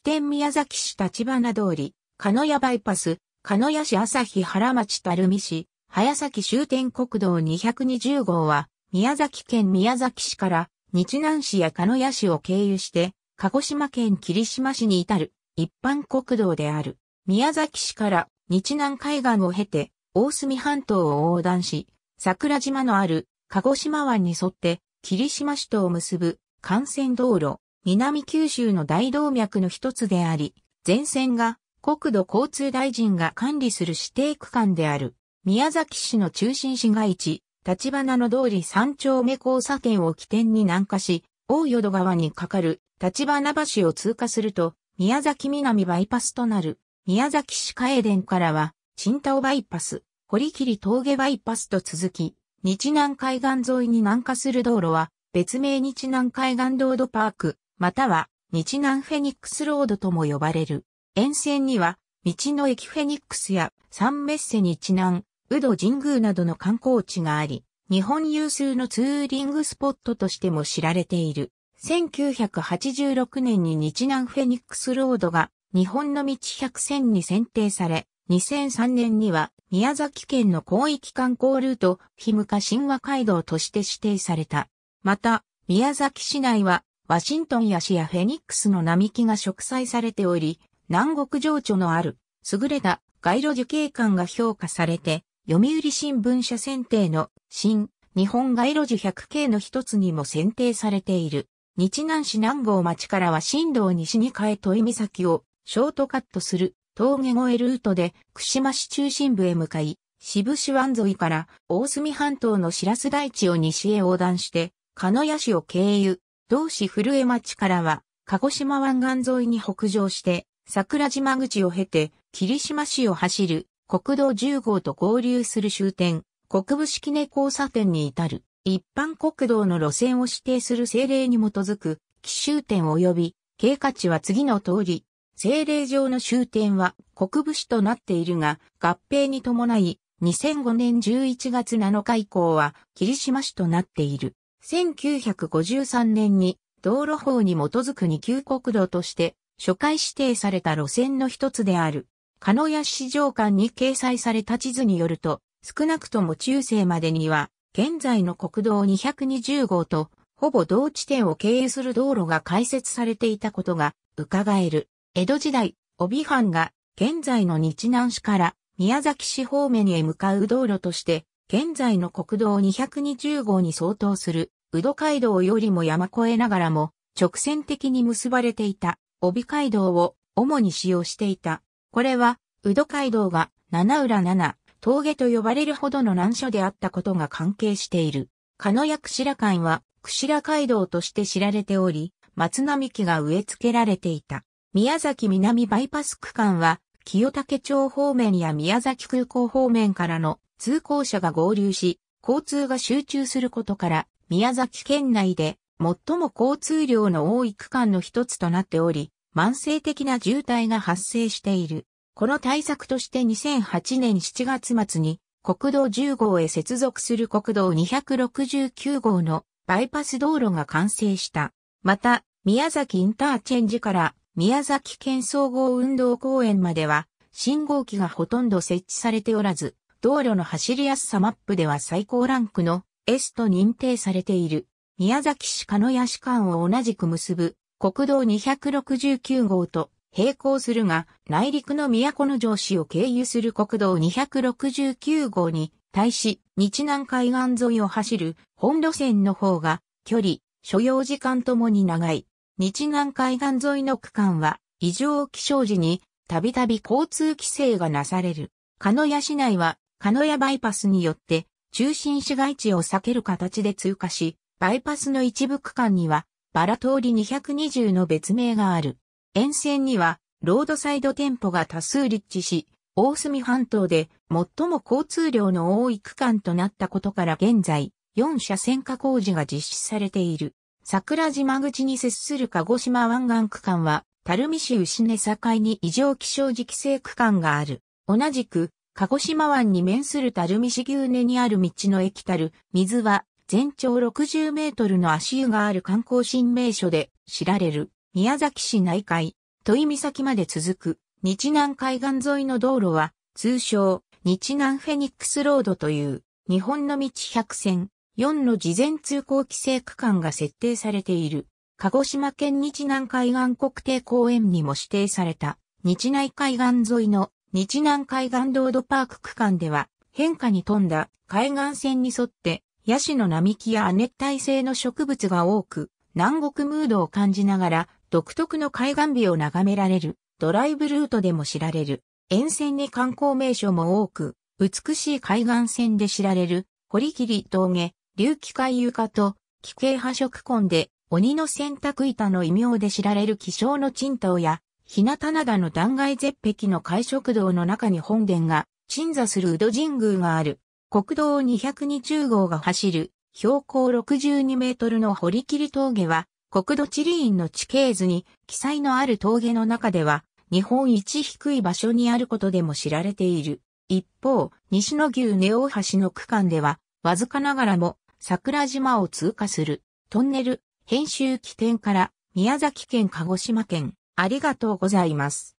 起点宮崎市立花通り、鹿屋バイパス、鹿屋市朝日原町垂水市、早崎終点国道220号は、宮崎県宮崎市から日南市や鹿屋市を経由して、鹿児島県霧島市に至る一般国道である。宮崎市から日南海岸を経て、大隅半島を横断し、桜島のある鹿児島湾に沿って霧島市とを結ぶ幹線道路、南九州の大動脈の一つであり、全線が国土交通大臣が管理する指定区間である。宮崎市の中心市街地、立花の通り三丁目交差点を起点に南下し、大淀川に架かる立花橋を通過すると、宮崎南バイパスとなる。宮崎市海電からは、新田尾バイパス、堀切峠バイパスと続き、日南海岸沿いに南下する道路は、別名日南海岸道路パーク、または日南フェニックスロードとも呼ばれる。沿線には、道の駅フェニックスやサンメッセ日南、ウド神宮などの観光地があり、日本有数のツーリングスポットとしても知られている。1986年に日南フェニックスロードが日本の道100選に選定され、2003年には宮崎県の広域観光ルート、日向神話街道として指定された。また、宮崎市内はワシントンヤシやフェニックスの並木が植栽されており、南国情緒のある、優れた街路樹景観が評価されて、読売新聞社選定の新日本街路樹1 0 0系の一つにも選定されている。日南市南郷町からは新道西に変え問岬をショートカットする峠越えルートで串間市中心部へ向かい、渋市湾沿いから大隅半島の白洲台地を西へ横断して、鹿屋市を経由、同市古江町からは、鹿児島湾岸沿いに北上して、桜島口を経て、霧島市を走る国道10号と合流する終点、国部式根交差点に至る、一般国道の路線を指定する政令に基づく、奇終点及び、経過値は次の通り、政令上の終点は国部市となっているが、合併に伴い、2005年11月7日以降は霧島市となっている。1953年に道路法に基づく二級国道として初回指定された路線の一つである、鹿屋市場館に掲載された地図によると、少なくとも中世までには、現在の国道220号と、ほぼ同地点を経由する道路が開設されていたことが伺える。江戸時代、帯藩が現在の日南市から宮崎市方面へ向かう道路として現在の国道220号に相当する、宇土街道よりも山越えながらも、直線的に結ばれていた、帯街道を主に使用していた。これは、宇土街道が七浦七、峠と呼ばれるほどの難所であったことが関係している。鹿屋櫛田間は、櫛田街道として知られており、松並木が植え付けられていた。宮崎南バイパス区間は、清武町方面や宮崎空港方面からの通行者が合流し、交通が集中することから、宮崎県内で最も交通量の多い区間の一つとなっており、慢性的な渋滞が発生している。この対策として2008年7月末に国道10号へ接続する国道269号のバイパス道路が完成した。また、宮崎インターチェンジから宮崎県総合運動公園までは信号機がほとんど設置されておらず、道路の走りやすさマップでは最高ランクの S と認定されている。宮崎市鹿屋市間を同じく結ぶ国道269号と並行するが、内陸の都城市を経由する国道269号に対し、日南海岸沿いを走る本路線の方が、距離、所要時間ともに長い。日南海岸沿いの区間は、異常気象時に、たびたび交通規制がなされる。鹿屋市内は、鹿屋バイパスによって中心市街地を避ける形で通過し、バイパスの一部区間にはバラ通り220の別名がある。沿線にはロードサイド店舗が多数立地し、大隅半島で最も交通量の多い区間となったことから現在、4車線化工事が実施されている。桜島口に接する鹿児島湾岸区間は、垂水市牛根境に異常気象時期制区間がある。同じく、鹿児島湾に面する垂水牛根にある道の駅たる水は全長60メートルの足湯がある観光新名所で知られる宮崎市内海、土井岬まで続く日南海岸沿いの道路は通称日南フェニックスロードという日本の道100選4の事前通行規制区間が設定されている鹿児島県日南海岸国定公園にも指定された日内海岸沿いの日南海岸ロードパーク区間では、変化に富んだ海岸線に沿って、ヤシの並木や亜熱帯性の植物が多く、南国ムードを感じながら、独特の海岸美を眺められる、ドライブルートでも知られる、沿線に観光名所も多く、美しい海岸線で知られる、堀切峠、隆起海床と、奇形派食根で、鬼の洗濯板の異名で知られる気象の鎮東や、日向灘の断崖絶壁の海食堂の中に本殿が、鎮座する宇戸神宮がある。国道220号が走る、標高62メートルの堀切峠は、国土地理院の地形図に記載のある峠の中では、日本一低い場所にあることでも知られている。一方、西野牛根大橋の区間では、わずかながらも桜島を通過する。トンネル、編集起点から宮崎県鹿児島県、ありがとうございます。